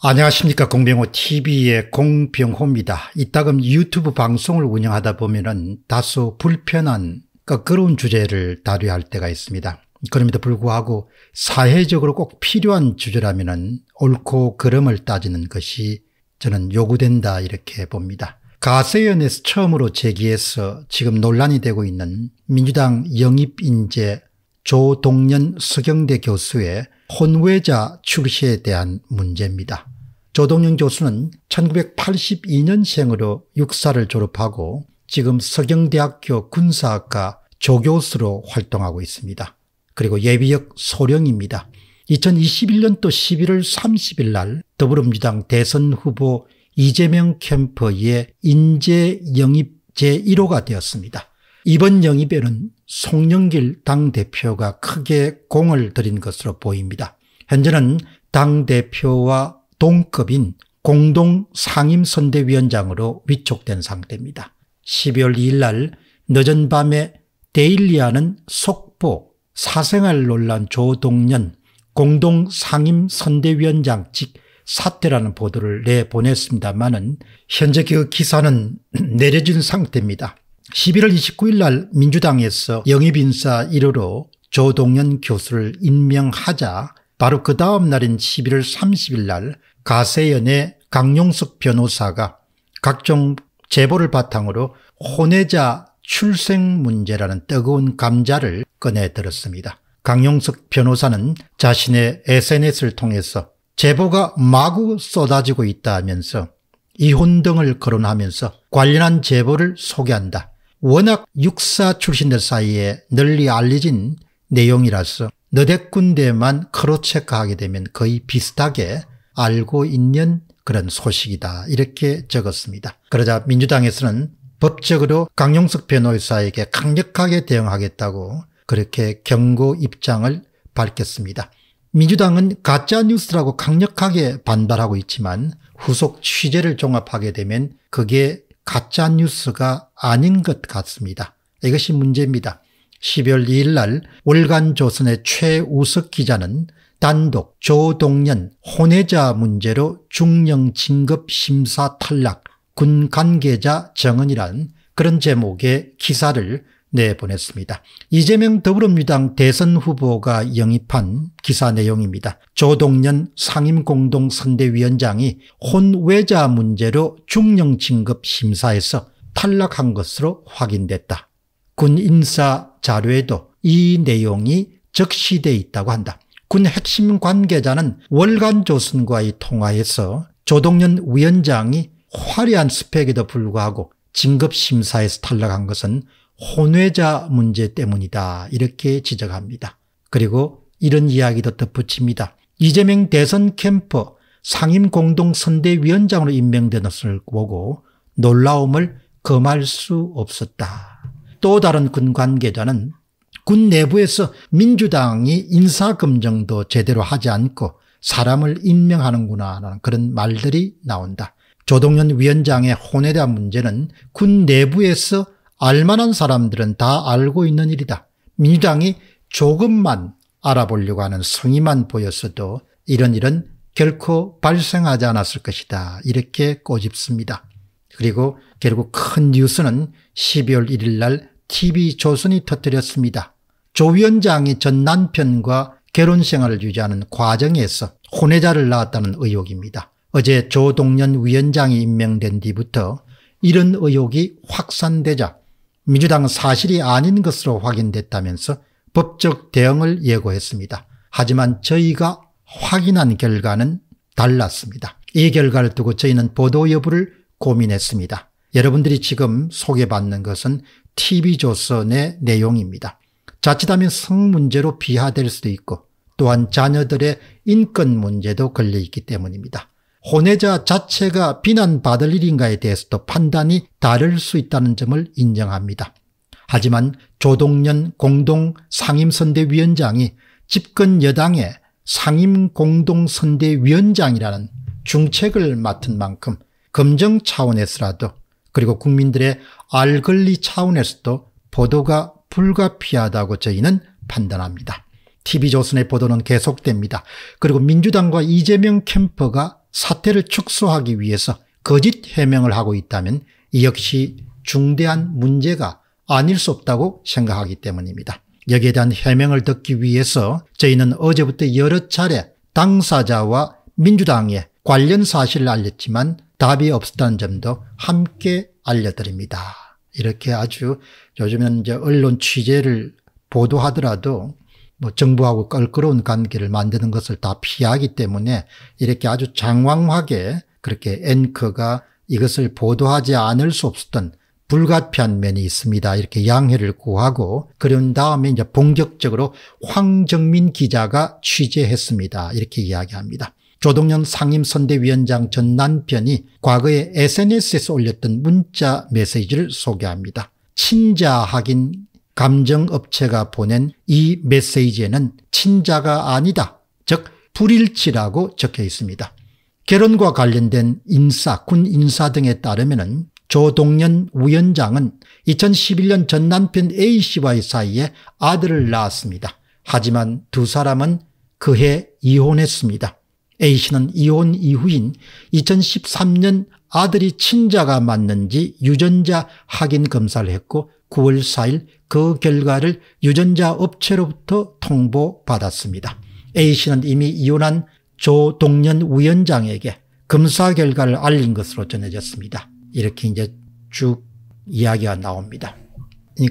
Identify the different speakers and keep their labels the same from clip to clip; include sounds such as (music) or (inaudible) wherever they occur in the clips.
Speaker 1: 안녕하십니까 공병호 TV의 공병호입니다. 이따금 유튜브 방송을 운영하다 보면은 다소 불편한 끄러운 그 주제를 다루야할 때가 있습니다. 그럼에도 불구하고 사회적으로 꼭 필요한 주제라면은 옳고 그름을 따지는 것이 저는 요구된다 이렇게 봅니다. 가세연에서 처음으로 제기해서 지금 논란이 되고 있는 민주당 영입인재 조동연 서경대 교수의 혼외자 출시에 대한 문제입니다. 조동영 교수는 1982년생으로 육사를 졸업하고 지금 서경대학교 군사학과 조교수로 활동하고 있습니다. 그리고 예비역 소령입니다. 2021년도 11월 30일 날 더불어민주당 대선 후보 이재명 캠퍼의 인재 영입 제1호가 되었습니다. 이번 영입에는 송영길 당대표가 크게 공을 들인 것으로 보입니다. 현재는 당대표와 동급인 공동 상임선대위원장으로 위촉된 상태입니다. 12월 2일 날 늦은 밤에 데일리아는 속보 사생활 논란 조동연 공동 상임선대위원장 직 사퇴라는 보도를 내보냈습니다만 현재 그 기사는 (clears throat) 내려진 상태입니다. 11월 29일 날 민주당에서 영입인사 1호로 조동연 교수를 임명하자 바로 그 다음 날인 11월 30일 날 가세연의 강용석 변호사가 각종 제보를 바탕으로 혼외자 출생 문제라는 뜨거운 감자를 꺼내 들었습니다. 강용석 변호사는 자신의 SNS를 통해서 제보가 마구 쏟아지고 있다면서 하 이혼 등을 거론하면서 관련한 제보를 소개한다. 워낙 육사 출신들 사이에 널리 알려진 내용이라서 너댓 군데만 크로체크하게 되면 거의 비슷하게 알고 있는 그런 소식이다 이렇게 적었습니다. 그러자 민주당에서는 법적으로 강용석 변호사에게 강력하게 대응하겠다고 그렇게 경고 입장을 밝혔습니다. 민주당은 가짜뉴스라고 강력하게 반발하고 있지만 후속 취재를 종합하게 되면 그게 가짜 뉴스가 아닌 것 같습니다. 이것이 문제입니다. 12월 2일 날 월간조선의 최우석 기자는 단독 조동연 혼외자 문제로 중령 진급 심사 탈락 군 관계자 정언이란 그런 제목의 기사를 내보냈습니다. 이재명 더불어민주당 대선 후보가 영입한 기사 내용입니다. 조동연 상임공동선대위원장이 혼외자 문제로 중령진급 심사에서 탈락한 것으로 확인됐다. 군 인사 자료에도 이 내용이 적시돼 있다고 한다. 군 핵심 관계자는 월간 조선과의 통화에서 조동연 위원장이 화려한 스펙에도 불구하고 진급심사에서 탈락한 것은 혼외자 문제 때문이다. 이렇게 지적합니다. 그리고 이런 이야기도 덧붙입니다. 이재명 대선 캠퍼 상임 공동 선대위원장으로 임명된 것을 보고 놀라움을 금할 수 없었다. 또 다른 군 관계자는 군 내부에서 민주당이 인사검증도 제대로 하지 않고 사람을 임명하는구나 라는 그런 말들이 나온다. 조동현 위원장의 혼외자 문제는 군 내부에서 알만한 사람들은 다 알고 있는 일이다. 민주당이 조금만 알아보려고 하는 성의만 보였어도 이런 일은 결코 발생하지 않았을 것이다. 이렇게 꼬집습니다. 그리고 결국 큰 뉴스는 12월 1일 날 TV조선이 터뜨렸습니다. 조 위원장이 전 남편과 결혼 생활을 유지하는 과정에서 혼외자를 낳았다는 의혹입니다. 어제 조동연 위원장이 임명된 뒤부터 이런 의혹이 확산되자 민주당은 사실이 아닌 것으로 확인됐다면서 법적 대응을 예고했습니다. 하지만 저희가 확인한 결과는 달랐습니다. 이 결과를 두고 저희는 보도 여부를 고민했습니다. 여러분들이 지금 소개받는 것은 TV조선의 내용입니다. 자칫하면 성 문제로 비하될 수도 있고 또한 자녀들의 인권 문제도 걸려있기 때문입니다. 혼외자 자체가 비난받을 일인가에 대해서도 판단이 다를 수 있다는 점을 인정합니다. 하지만 조동연 공동 상임선대위원장이 집권 여당의 상임공동선대위원장이라는 중책을 맡은 만큼 검증 차원에서라도 그리고 국민들의 알 권리 차원에서도 보도가 불가피하다고 저희는 판단합니다. TV조선의 보도는 계속됩니다. 그리고 민주당과 이재명 캠퍼가 사태를 축소하기 위해서 거짓 해명을 하고 있다면 이 역시 중대한 문제가 아닐 수 없다고 생각하기 때문입니다. 여기에 대한 해명을 듣기 위해서 저희는 어제부터 여러 차례 당사자와 민주당에 관련 사실을 알렸지만 답이 없었다는 점도 함께 알려드립니다. 이렇게 아주 요즘은 이제 언론 취재를 보도하더라도 뭐 정부하고 껄끄러운 관계를 만드는 것을 다 피하기 때문에 이렇게 아주 장황하게 그렇게 앵커가 이것을 보도하지 않을 수 없었던 불가피한 면이 있습니다. 이렇게 양해를 구하고 그런 다음에 이제 본격적으로 황정민 기자가 취재했습니다. 이렇게 이야기합니다. 조동연 상임선대위원장 전 남편이 과거에 SNS에서 올렸던 문자 메시지를 소개합니다. 친자 하긴 감정업체가 보낸 이 메시지에는 친자가 아니다. 즉 불일치라고 적혀 있습니다. 결혼과 관련된 인사, 군 인사 등에 따르면 조동연 위원장은 2011년 전 남편 A씨와의 사이에 아들을 낳았습니다. 하지만 두 사람은 그해 이혼했습니다. A씨는 이혼 이후인 2013년 아들이 친자가 맞는지 유전자 확인 검사를 했고 9월 4일 그 결과를 유전자 업체로부터 통보받았습니다. A씨는 이미 이혼한 조동연 위원장에게 검사 결과를 알린 것으로 전해졌습니다. 이렇게 이제 쭉 이야기가 나옵니다.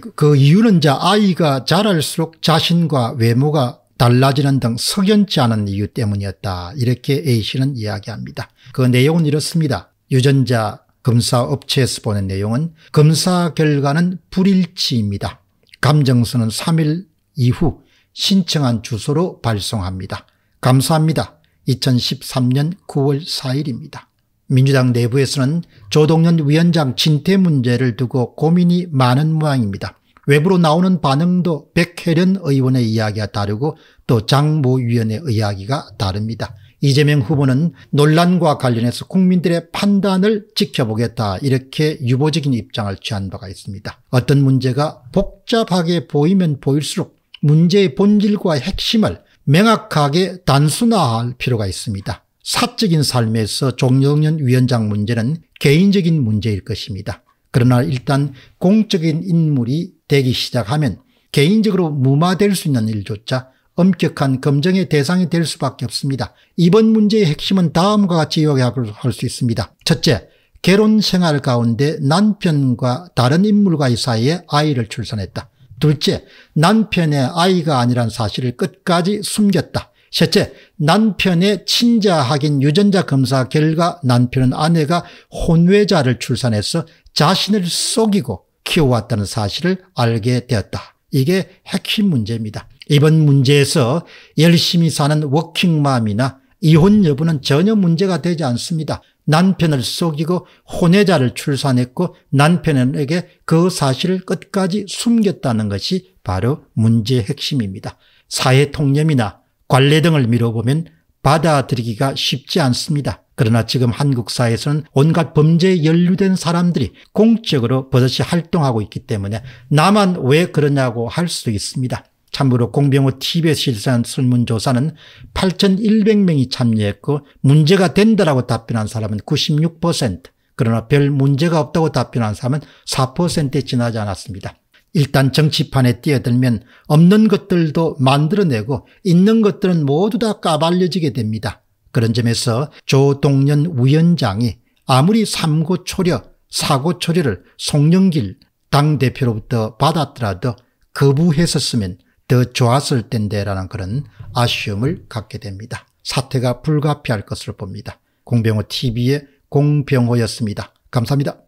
Speaker 1: 그, 그 이유는 자 아이가 자랄수록 자신과 외모가 달라지는 등 석연치 않은 이유 때문이었다. 이렇게 A씨는 이야기합니다. 그 내용은 이렇습니다. 유전자 검사 업체에서 보낸 내용은 검사 결과는 불일치입니다. 감정서는 3일 이후 신청한 주소로 발송합니다. 감사합니다. 2013년 9월 4일입니다. 민주당 내부에서는 조동연 위원장 진퇴 문제를 두고 고민이 많은 모양입니다. 외부로 나오는 반응도 백혜련 의원의 이야기와 다르고 또 장모 위원의 이야기가 다릅니다. 이재명 후보는 논란과 관련해서 국민들의 판단을 지켜보겠다 이렇게 유보적인 입장을 취한 바가 있습니다. 어떤 문제가 복잡하게 보이면 보일수록 문제의 본질과 핵심을 명확하게 단순화할 필요가 있습니다. 사적인 삶에서 종영련 위원장 문제는 개인적인 문제일 것입니다. 그러나 일단 공적인 인물이 되기 시작하면 개인적으로 무마될 수 있는 일조차 엄격한 검증의 대상이 될 수밖에 없습니다. 이번 문제의 핵심은 다음과 같이 요약할수 있습니다. 첫째, 결혼 생활 가운데 남편과 다른 인물과의 사이에 아이를 출산했다. 둘째, 남편의 아이가 아니란 사실을 끝까지 숨겼다. 셋째, 남편의 친자 확인 유전자 검사 결과 남편은 아내가 혼외자를 출산해서 자신을 속이고 키워왔다는 사실을 알게 되었다. 이게 핵심 문제입니다. 이번 문제에서 열심히 사는 워킹맘이나 이혼 여부는 전혀 문제가 되지 않습니다. 남편을 속이고 혼외자를 출산했고 남편에게 그 사실을 끝까지 숨겼다는 것이 바로 문제의 핵심입니다. 사회 통념이나 관례 등을 미뤄보면 받아들이기가 쉽지 않습니다. 그러나 지금 한국 사회에서는 온갖 범죄에 연루된 사람들이 공적으로 버젓이 활동하고 있기 때문에 나만 왜 그러냐고 할 수도 있습니다. 참고로 공병호 TV에 실시한 설문조사는 8,100명이 참여했고 문제가 된다라고 답변한 사람은 96% 그러나 별 문제가 없다고 답변한 사람은 4%에 지나지 않았습니다. 일단 정치판에 뛰어들면 없는 것들도 만들어내고 있는 것들은 모두 다 까발려지게 됩니다. 그런 점에서 조동연 위원장이 아무리 삼고 초려, 사고 초려를 송영길 당대표로부터 받았더라도 거부했었으면 더 좋았을 텐데라는 그런 아쉬움을 갖게 됩니다. 사태가 불가피할 것으로 봅니다. 공병호 TV의 공병호였습니다. 감사합니다.